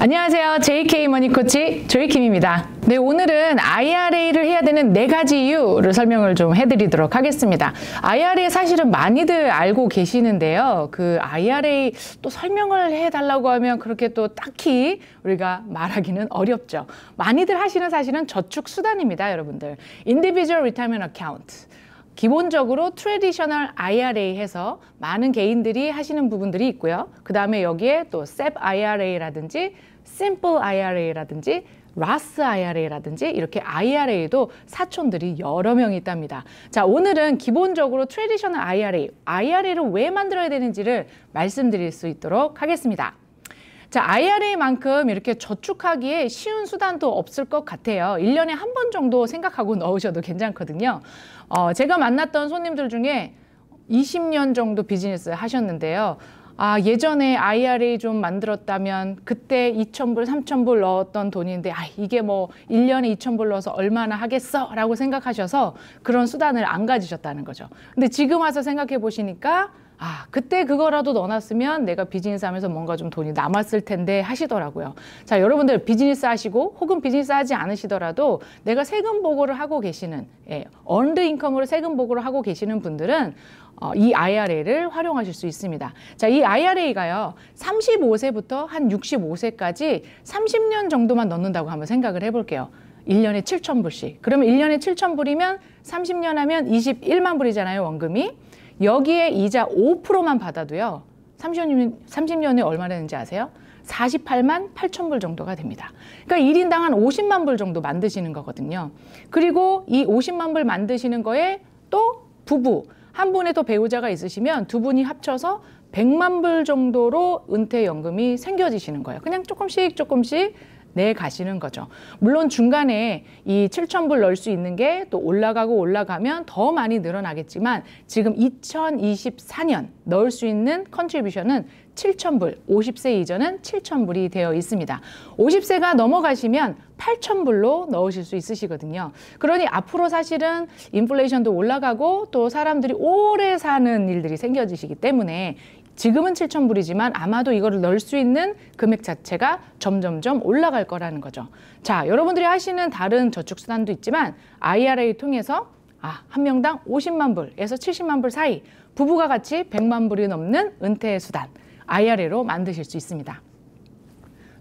안녕하세요. JK 머니코치 조이킴입니다. 네, 오늘은 IRA를 해야 되는 네 가지 이유를 설명을 좀 해드리도록 하겠습니다. IRA 사실은 많이들 알고 계시는데요. 그 IRA 또 설명을 해달라고 하면 그렇게 또 딱히 우리가 말하기는 어렵죠. 많이들 하시는 사실은 저축 수단입니다, 여러분들. Individual Retirement Account. 기본적으로 트레디셔널 IRA 해서 많은 개인들이 하시는 부분들이 있고요. 그 다음에 여기에 또 SEP IRA라든지 Simple IRA라든지 라스 IRA라든지 이렇게 IRA도 사촌들이 여러 명이 있답니다. 자, 오늘은 기본적으로 트레디셔널 IRA, IRA를 왜 만들어야 되는지를 말씀드릴 수 있도록 하겠습니다. 자, IRA만큼 이렇게 저축하기에 쉬운 수단도 없을 것 같아요. 1년에한 번 정도 생각하고 넣으셔도 괜찮거든요. 어, 제가 만났던 손님들 중에 20년 정도 비즈니스 하셨는데요. 아, 예전에 IRA 좀 만들었다면 그때 2,000불, 3,000불 넣었던 돈인데 아, 이게 뭐 1년에 2,000불 넣어서 얼마나 하겠어? 라고 생각하셔서 그런 수단을 안 가지셨다는 거죠. 근데 지금 와서 생각해 보시니까 아, 그때 그거라도 넣어놨으면 내가 비즈니스 하면서 뭔가 좀 돈이 남았을 텐데 하시더라고요. 자, 여러분들 비즈니스 하시고 혹은 비즈니스 하지 않으시더라도 내가 세금 보고를 하고 계시는, 예, 언드 인컴으로 세금 보고를 하고 계시는 분들은 어, 이 IRA를 활용하실 수 있습니다. 자, 이 IRA가요, 35세부터 한 65세까지 30년 정도만 넣는다고 한번 생각을 해볼게요. 1년에 7천 불씩. 그러면 1년에 7천 불이면 30년 하면 21만 불이잖아요, 원금이. 여기에 이자 5%만 받아도요. 30년, 30년에 얼마라는지 아세요? 48만 8천 불 정도가 됩니다. 그러니까 1인당 한 50만 불 정도 만드시는 거거든요. 그리고 이 50만 불 만드시는 거에 또 부부, 한 분의 또 배우자가 있으시면 두 분이 합쳐서 100만 불 정도로 은퇴연금이 생겨지시는 거예요. 그냥 조금씩 조금씩 내 네, 가시는 거죠. 물론 중간에 이 7,000불 넣을 수 있는 게 또 올라가고 올라가면 더 많이 늘어나겠지만 지금 2024년 넣을 수 있는 컨트리뷰션은 7,000불, 50세 이전은 7,000불이 되어 있습니다. 50세가 넘어가시면 8,000불로 넣으실 수 있으시거든요. 그러니 앞으로 사실은 인플레이션도 올라가고 또 사람들이 오래 사는 일들이 생겨지시기 때문에 지금은 7천불이지만 아마도 이거를 넣을 수 있는 금액 자체가 점점점 올라갈 거라는 거죠. 자, 여러분들이 하시는 다른 저축 수단도 있지만 IRA 통해서 아, 한 명당 50만 불에서 70만 불 사이 부부가 같이 100만 불이 넘는 은퇴 수단 IRA로 만드실 수 있습니다.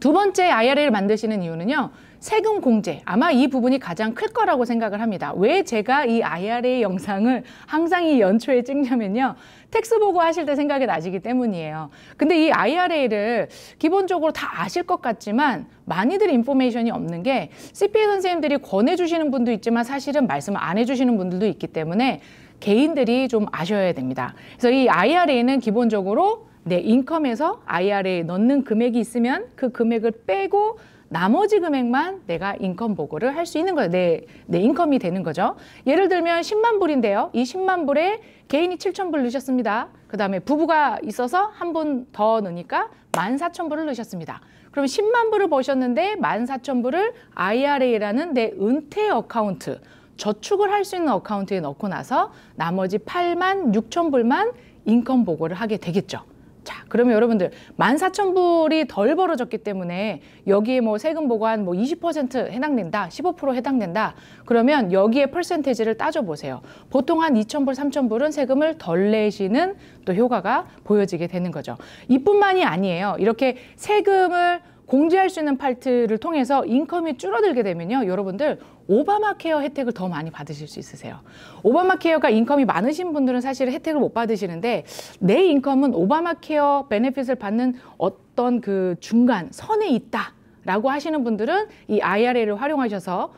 두 번째 IRA를 만드시는 이유는요. 세금 공제 아마 이 부분이 가장 클 거라고 생각을 합니다. 왜 제가 이 IRA 영상을 항상 이 연초에 찍냐면요. 텍스 보고 하실 때 생각이 나시기 때문이에요. 근데 이 IRA를 기본적으로 다 아실 것 같지만 많이들 인포메이션이 없는 게 CPA 선생님들이 권해주시는 분도 있지만 사실은 말씀 안 해주시는 분들도 있기 때문에 개인들이 좀 아셔야 됩니다. 그래서 이 IRA는 기본적으로 내 인컴에서 IRA에 넣는 금액이 있으면 그 금액을 빼고 나머지 금액만 내가 인컴 보고를 할 수 있는 거예요. 내, 내 인컴이 되는 거죠. 예를 들면 10만 불인데요. 이 10만 불에 개인이 7천 불 넣으셨습니다. 그 다음에 부부가 있어서 한 분 더 넣으니까 1만 4천 불을 넣으셨습니다. 그럼 10만 불을 버셨는데 1만 4천 불을 IRA라는 내 은퇴 어카운트 저축을 할 수 있는 어카운트에 넣고 나서 나머지 8만 6천 불만 인컴 보고를 하게 되겠죠. 자, 그러면 여러분들 만사천불이덜 벌어졌기 때문에 여기에 뭐 세금 보관 뭐20% 해당된다, 15% 해당된다. 그러면 여기에 퍼센테이지를 따져 보세요. 보통 한이천불삼천불은 세금을 덜 내시는 또 효과가 보여지게 되는 거죠. 이뿐만이 아니에요. 이렇게 세금을 공제할 수 있는 파트를 통해서 인컴이 줄어들게 되면요. 여러분들 오바마 케어 혜택을 더 많이 받으실 수 있으세요. 오바마 케어가 인컴이 많으신 분들은 사실 혜택을 못 받으시는데 내 인컴은 오바마 케어 베네핏을 받는 어떤 그 중간 선에 있다. 라고 하시는 분들은 이 IRA를 활용하셔서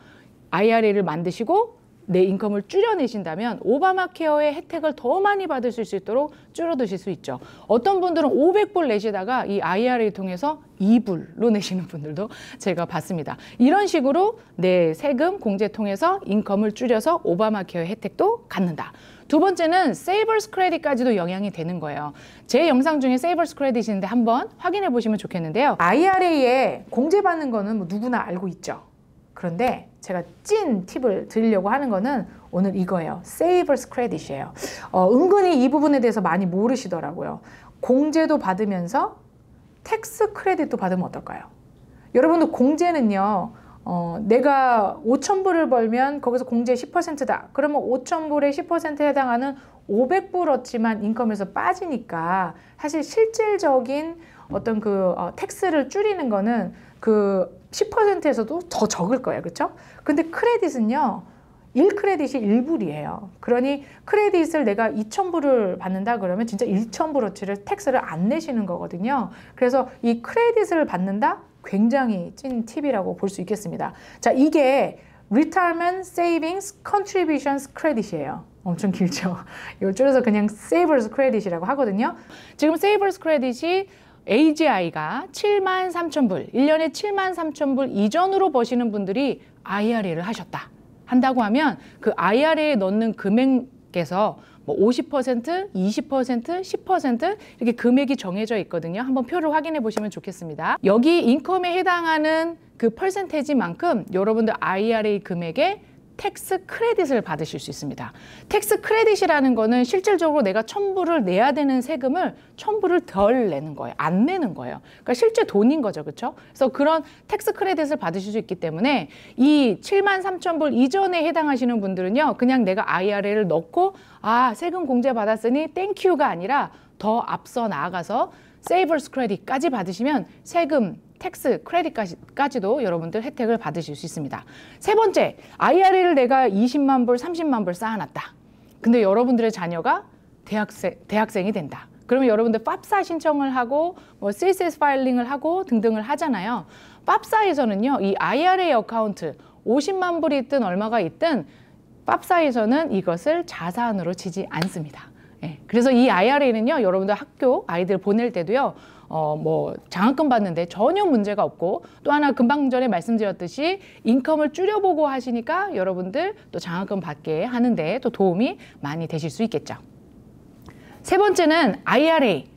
IRA를 만드시고 내 인컴을 줄여내신다면 오바마 케어의 혜택을 더 많이 받을수 있도록 줄어드실 수 있죠. 어떤 분들은 500불 내시다가 이 IRA를 통해서 2불로 내시는 분들도 제가 봤습니다. 이런 식으로 내 세금 공제 통해서 인컴을 줄여서 오바마 케어 혜택도 갖는다. 두 번째는 세이버스 크레딧까지도 영향이 되는 거예요. 제 영상 중에 세이버스 크레딧인데 한번 확인해 보시면 좋겠는데요. IRA에 공제받는 거는 뭐 누구나 알고 있죠. 그런데 제가 찐 팁을 드리려고 하는 거는 오늘 이거예요. Savers Credit이에요. 어, 은근히 이 부분에 대해서 많이 모르시더라고요. 공제도 받으면서 텍스 크레딧도 받으면 어떨까요? 여러분들 공제는요. 어, 내가 5,000불을 벌면 거기서 공제 10%다. 그러면 5,000불에 10%에 해당하는 500불어치만 인컴에서 빠지니까 사실 실질적인 어떤 그 어, 텍스를 줄이는 거는 그 10%에서도 더 적을 거예요. 그렇죠? 근데 크레딧은요. 1크레딧이 1불이에요. 그러니 크레딧을 내가 2,000불을 받는다 그러면 진짜 1,000불어치를 텍스를 안 내시는 거거든요. 그래서 이 크레딧을 받는다? 굉장히 찐 팁이라고 볼 수 있겠습니다. 자, 이게 Retirement Savings Contributions Credit이에요. 엄청 길죠. 이걸 줄여서 그냥 Savers Credit이라고 하거든요. 지금 Savers Credit이 AGI가 7만 3천 불, 1년에 7만 3천 불 이전으로 버시는 분들이 IRA를 하셨다. 한다고 하면 그 IRA에 넣는 금액에서 뭐 50%, 20%, 10% 이렇게 금액이 정해져 있거든요. 한번 표를 확인해 보시면 좋겠습니다. 여기 인컴에 해당하는 그 퍼센테지만큼 여러분들 IRA 금액에 텍스 크레딧을 받으실 수 있습니다. 텍스 크레딧이라는 거는 실질적으로 내가 첨부를 내야 되는 세금을 첨부를 덜 내는 거예요. 안 내는 거예요. 그러니까 실제 돈인 거죠. 그렇죠? 그래서 그런 텍스 크레딧을 받으실 수 있기 때문에 이 7만 3천 불 이전에 해당하시는 분들은요. 그냥 내가 IRA를 넣고 아 세금 공제 받았으니 땡큐가 아니라 더 앞서 나아가서 세이버스 크레딧까지 받으시면 세금, 텍스 크레딧까지도 여러분들 혜택을 받으실 수 있습니다. 세 번째, IRA를 내가 20만 불, 30만 불 쌓아놨다. 근데 여러분들의 자녀가 대학생, 대학생이 된다. 그러면 여러분들 팝사 신청을 하고 뭐 CSS 파일링을 하고 등등을 하잖아요. 팝사에서는요, 이 IRA 어카운트 50만 불이 있든 얼마가 있든 팝사에서는 이것을 자산으로 치지 않습니다. 예. 그래서 이 IRA는요, 여러분들 학교 아이들 보낼 때도요, 어, 뭐, 장학금 받는데 전혀 문제가 없고, 또 하나 금방 전에 말씀드렸듯이 인컴을 줄여보고 하시니까 여러분들 또 장학금 받게 하는데 또 도움이 많이 되실 수 있겠죠. 세 번째는 IRA,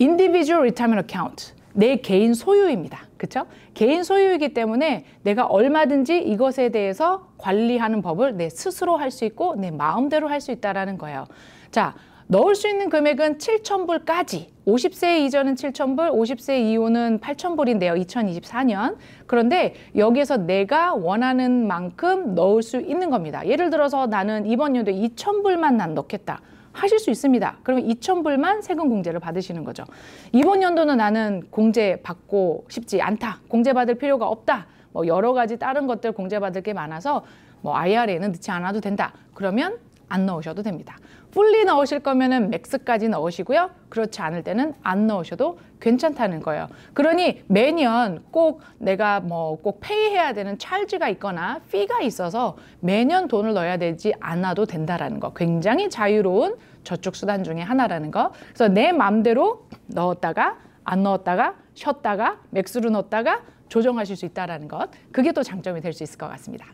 Individual Retirement Account. 내 개인 소유입니다. 그렇죠? 개인 소유이기 때문에 내가 얼마든지 이것에 대해서 관리하는 법을 내 스스로 할 수 있고 내 마음대로 할 수 있다라는 거예요. 자, 넣을 수 있는 금액은 7,000불까지. 50세 이전은 7,000불, 50세 이후는 8,000불인데요. 2024년. 그런데 여기에서 내가 원하는 만큼 넣을 수 있는 겁니다. 예를 들어서 나는 이번 연도에 2,000불만 난 넣겠다. 하실 수 있습니다. 그러면 2,000불만 세금 공제를 받으시는 거죠. 이번 연도는 나는 공제 받고 싶지 않다. 공제 받을 필요가 없다. 뭐 여러 가지 다른 것들 공제받을 게 많아서 뭐 IRA는 넣지 않아도 된다. 그러면 안 넣으셔도 됩니다. 풀리 넣으실 거면 맥스까지 넣으시고요. 그렇지 않을 때는 안 넣으셔도 괜찮다는 거예요. 그러니 매년 꼭 내가 뭐 꼭 페이해야 되는 찰지가 있거나 피가 있어서 매년 돈을 넣어야 되지 않아도 된다라는 거. 굉장히 자유로운 저축 수단 중에 하나라는 거. 그래서 내 마음대로 넣었다가 안 넣었다가 쉬었다가 맥스로 넣었다가 조정하실 수 있다라는 것. 그게 또 장점이 될 수 있을 것 같습니다.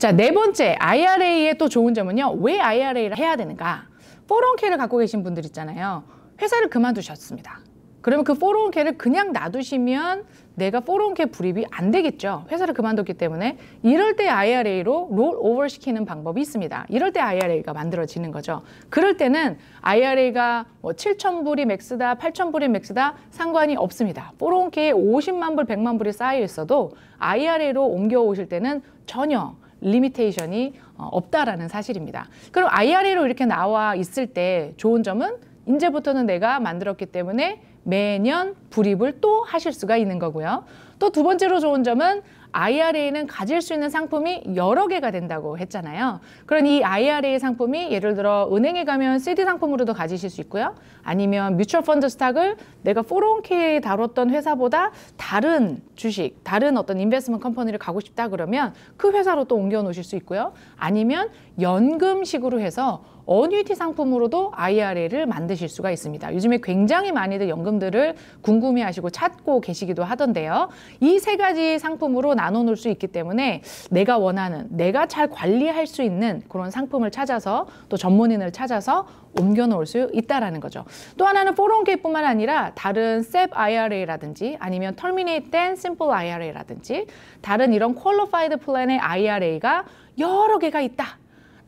자, 네 번째, IRA의 또 좋은 점은요. 왜 IRA를 해야 되는가? 401k를 갖고 계신 분들 있잖아요. 회사를 그만두셨습니다. 그러면 그 401k를 그냥 놔두시면 내가 401k 불입이 안 되겠죠. 회사를 그만뒀기 때문에 이럴 때 IRA로 롤 오버 시키는 방법이 있습니다. 이럴 때 IRA가 만들어지는 거죠. 그럴 때는 IRA가 뭐 7,000불이 맥스다, 8,000불이 맥스다 상관이 없습니다. 401k에 50만 불, 100만 불이 쌓여 있어도 IRA로 옮겨 오실 때는 전혀 리미테이션이 어, 없다라는 사실입니다. 그럼 IRA로 이렇게 나와 있을 때 좋은 점은 이제부터는 내가 만들었기 때문에 매년 불입을 또 하실 수가 있는 거고요. 또 두 번째로 좋은 점은 IRA는 가질 수 있는 상품이 여러 개가 된다고 했잖아요. 그런 이 IRA 상품이 예를 들어 은행에 가면 CD 상품으로도 가지실 수 있고요. 아니면 뮤추얼 펀드 스탁을 내가 401k 다뤘던 회사보다 다른 주식, 다른 어떤 인베스먼트 컴퍼니를 가고 싶다 그러면 그 회사로 또 옮겨 놓으실 수 있고요. 아니면 연금식으로 해서 어이티 상품으로도 IRA를 만드실 수가 있습니다. 요즘에 굉장히 많이들 연금들을 궁금해하시고 찾고 계시기도 하던데요. 이 세 가지 상품으로 나눠 놓을 수 있기 때문에 내가 원하는, 내가 잘 관리할 수 있는 그런 상품을 찾아서 또 전문인을 찾아서 옮겨 놓을 수 있다라는 거죠. 또 하나는 401k뿐만 아니라 다른 SEP IRA라든지 아니면 터미네이트된 Simple IRA라든지 다른 이런 퀄리파이드 플랜의 IRA가 여러 개가 있다.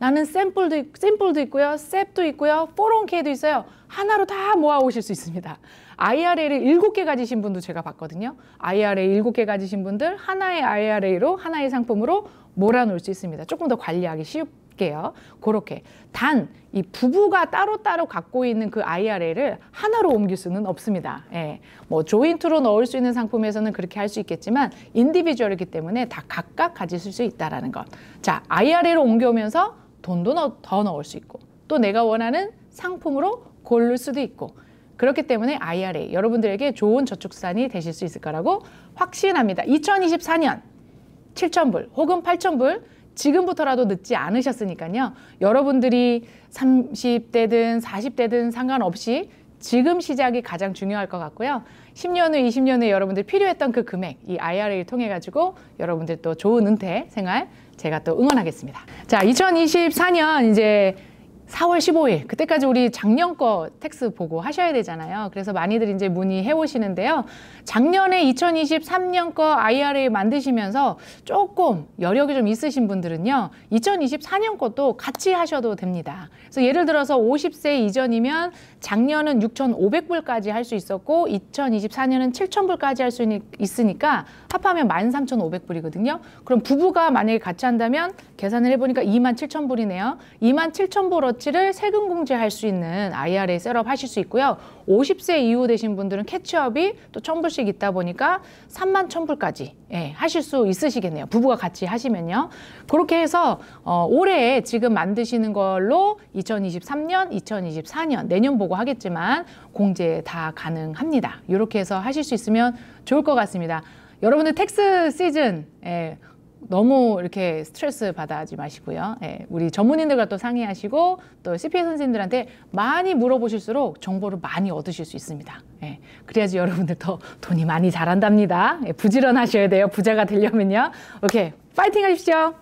나는 샘플도, 샘플도 있고요. 셉도 있고요. 401k도 있어요. 하나로 다 모아 오실 수 있습니다. IRA를 7개 가지신 분도 제가 봤거든요. IRA 7개 가지신 분들 하나의 IRA로 하나의 상품으로 몰아놓을 수 있습니다. 조금 더 관리하기 쉽게요. 그렇게. 단, 이 부부가 따로따로 갖고 있는 그 IRA를 하나로 옮길 수는 없습니다. 예. 뭐 조인트로 넣을 수 있는 상품에서는 그렇게 할 수 있겠지만 인디비주얼이기 때문에 다 각각 가지실 수있다는 것. 자, IRA로 옮겨오면서 돈도 넣, 더 넣을 수 있고 또 내가 원하는 상품으로 고를 수도 있고 그렇기 때문에 IRA 여러분들에게 좋은 저축 산이 되실 수 있을 거라고 확신합니다. 2024년 7,000불 혹은 8,000불 지금부터라도 늦지 않으셨으니까요. 여러분들이 30대든 40대든 상관없이 지금 시작이 가장 중요할 것 같고요. 10년 후, 20년 후에 여러분들 필요했던 그 금액, 이 IRA를 통해 가지고 여러분들 또 좋은 은퇴 생활 제가 또 응원하겠습니다. 자, 2024년 이제 사월십오일 그때까지 우리 작년 거 텍스 보고 하셔야 되잖아요. 그래서 많이들 이제 문의해 오시는데요. 작년에 이천이십삼 년거 IRA 만드시면서 조금 여력이 좀 있으신 분들은요. 이천이십사 년 것도 같이 하셔도 됩니다. 그래서 예를 들어서 오십 세 이전이면 작년은 육천오백 불까지 할 수 있었고 이천이십사 년은 칠천 불까지 할 수 있으니까 합하면 만삼천오백 불이거든요 그럼 부부가 만약에 같이 한다면 계산을 해 보니까 이만 칠천 불이네요 이만 칠천 불 원어치를 세금 공제할 수 있는 IRA 셋업 하실 수 있고요. 50세 이후 되신 분들은 캐치업이 또 1000불씩 있다 보니까 3만 1000불까지 예, 하실 수 있으시겠네요. 부부가 같이 하시면요. 그렇게 해서 어, 올해 지금 만드시는 걸로 2023년, 2024년 내년 보고 하겠지만 공제 다 가능합니다. 이렇게 해서 하실 수 있으면 좋을 것 같습니다. 여러분들 텍스 시즌 예, 너무 이렇게 스트레스 받아하지 마시고요. 예, 우리 전문인들과 또 상의하시고 또 CPA 선생님들한테 많이 물어보실수록 정보를 많이 얻으실 수 있습니다. 예, 그래야지 여러분들 더 돈이 많이 자란답니다 예, 부지런하셔야 돼요. 부자가 되려면요. 오케이, 파이팅 하십시오.